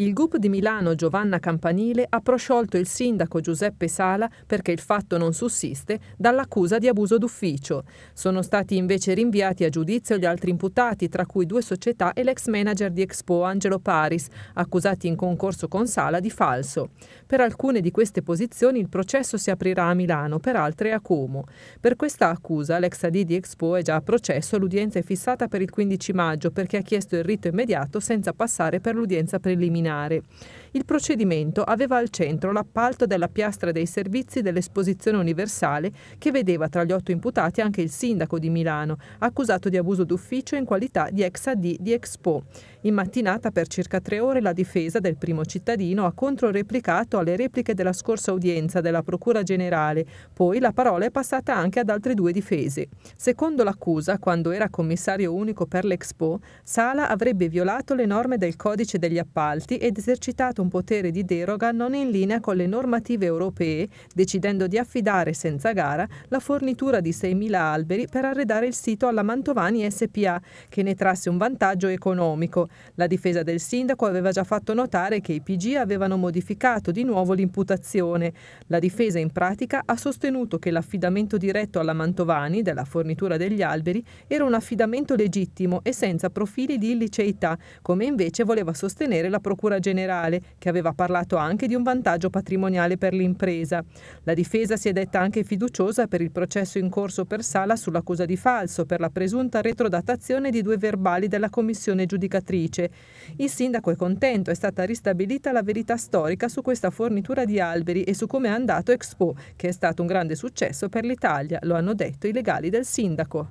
Il GUP di Milano Giovanna Campanile ha prosciolto il sindaco Giuseppe Sala perché il fatto non sussiste dall'accusa di abuso d'ufficio. Sono stati invece rinviati a giudizio gli altri imputati, tra cui due società e l'ex manager di Expo Angelo Paris, accusati in concorso con Sala di falso. Per alcune di queste posizioni il processo si aprirà a Milano, per altre a Como. Per questa accusa l'ex AD di Expo è già a processo, l'udienza è fissata per il 15 maggio perché ha chiesto il rito immediato senza passare per l'udienza preliminare preliminare. Il procedimento aveva al centro l'appalto della piastra dei servizi dell'Esposizione Universale che vedeva tra gli otto imputati anche il sindaco di Milano, accusato di abuso d'ufficio in qualità di ex AD di Expo. In mattinata per circa tre ore la difesa del primo cittadino ha controreplicato alle repliche della scorsa udienza della Procura Generale, poi la parola è passata anche ad altre due difese. Secondo l'accusa, quando era commissario unico per l'Expo, Sala avrebbe violato le norme del codice degli appalti ed esercitato un potere di deroga non in linea con le normative europee, decidendo di affidare senza gara la fornitura di 6.000 alberi per arredare il sito alla Mantovani SPA, che ne trasse un vantaggio economico. La difesa del sindaco aveva già fatto notare che i PG avevano modificato di nuovo l'imputazione. La difesa in pratica ha sostenuto che l'affidamento diretto alla Mantovani della fornitura degli alberi era un affidamento legittimo e senza profili di illiceità, come invece voleva sostenere la Procura Procura Generale, che aveva parlato anche di un vantaggio patrimoniale per l'impresa. La difesa si è detta anche fiduciosa per il processo in corso per Sala sull'accusa di falso per la presunta retrodatazione di due verbali della commissione giudicatrice. Il sindaco è contento, è stata ristabilita la verità storica su questa fornitura di alberi e su come è andato Expo, che è stato un grande successo per l'Italia, lo hanno detto i legali del sindaco.